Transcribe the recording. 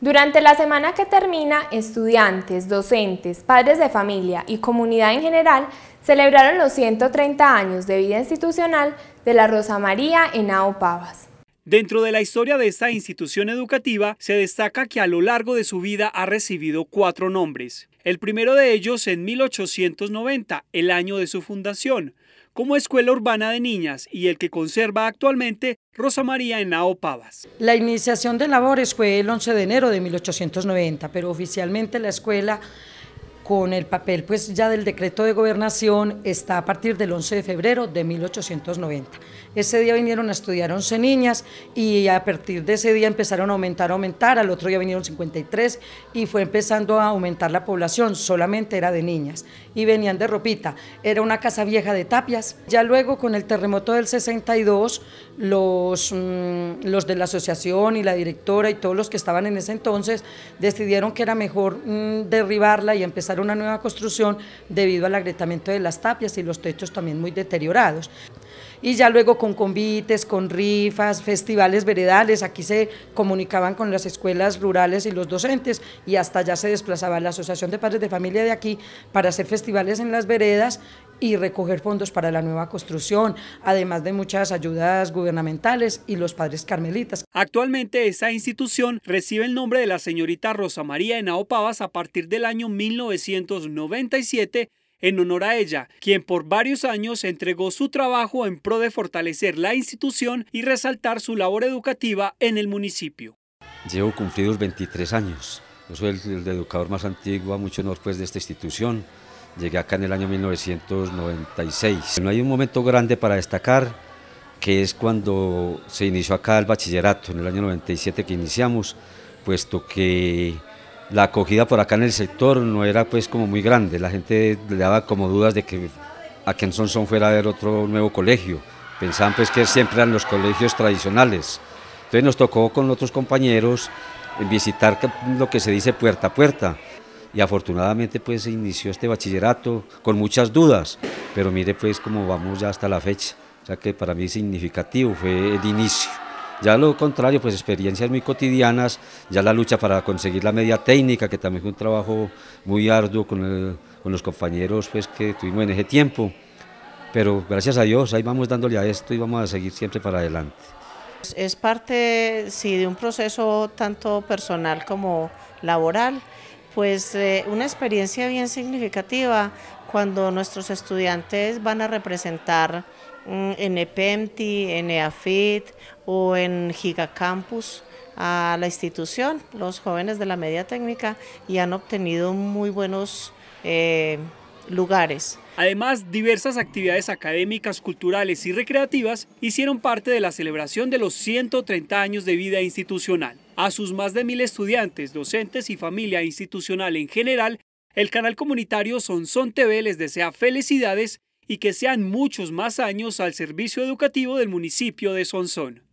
Durante la semana que termina, estudiantes, docentes, padres de familia y comunidad en general celebraron los 130 años de vida institucional de la Rosa María en Pavas. Dentro de la historia de esta institución educativa, se destaca que a lo largo de su vida ha recibido cuatro nombres. El primero de ellos en 1890, el año de su fundación, como Escuela Urbana de Niñas y el que conserva actualmente Rosa María Henao Pavas. La iniciación de labores fue el 11 de enero de 1890, pero oficialmente la escuela con el papel pues ya del decreto de gobernación está a partir del 11 de febrero de 1890. Ese día vinieron a estudiar 11 niñas y a partir de ese día empezaron a aumentar, a aumentar, al otro día vinieron 53 y fue empezando a aumentar la población, solamente era de niñas y venían de ropita, era una casa vieja de tapias. Ya luego con el terremoto del 62, los, mm, los de la asociación y la directora y todos los que estaban en ese entonces decidieron que era mejor mm, derribarla y empezar una nueva construcción debido al agrietamiento de las tapias y los techos también muy deteriorados. Y ya luego con convites, con rifas, festivales veredales, aquí se comunicaban con las escuelas rurales y los docentes y hasta allá se desplazaba la Asociación de Padres de Familia de aquí para hacer festivales en las veredas y recoger fondos para la nueva construcción, además de muchas ayudas gubernamentales y los padres carmelitas. Actualmente esa institución recibe el nombre de la señorita Rosa María Henao Pavas a partir del año 1997 en honor a ella, quien por varios años entregó su trabajo en pro de fortalecer la institución y resaltar su labor educativa en el municipio. Llevo cumplidos 23 años. Yo soy el, educador más antiguo, a mucho honor pues, de esta institución. Llegué acá en el año 1996. ...no hay un momento grande para destacar, que es cuando se inició acá el bachillerato, en el año 97 que iniciamos, puesto que la acogida por acá en el sector no era pues como muy grande, la gente le daba como dudas de que a quién fuera a haber otro nuevo colegio, pensaban pues que siempre eran los colegios tradicionales. Entonces nos tocó con otros compañeros visitar lo que se dice puerta a puerta y afortunadamente pues se inició este bachillerato con muchas dudas, pero mire pues cómo vamos ya hasta la fecha, o sea que para mí significativo fue el inicio. Ya lo contrario, pues experiencias muy cotidianas, ya la lucha para conseguir la media técnica, que también fue un trabajo muy arduo con, el, con los compañeros pues, que tuvimos en ese tiempo. Pero gracias a Dios, ahí vamos dándole a esto y vamos a seguir siempre para adelante. Es parte, sí, de un proceso tanto personal como laboral pues eh, una experiencia bien significativa cuando nuestros estudiantes van a representar mm, en EPEMTI, en EAFIT o en Gigacampus a la institución, los jóvenes de la media técnica, y han obtenido muy buenos eh, lugares. Además, diversas actividades académicas, culturales y recreativas hicieron parte de la celebración de los 130 años de vida institucional. A sus más de mil estudiantes, docentes y familia institucional en general, el canal comunitario Sonson TV les desea felicidades y que sean muchos más años al servicio educativo del municipio de Sonson.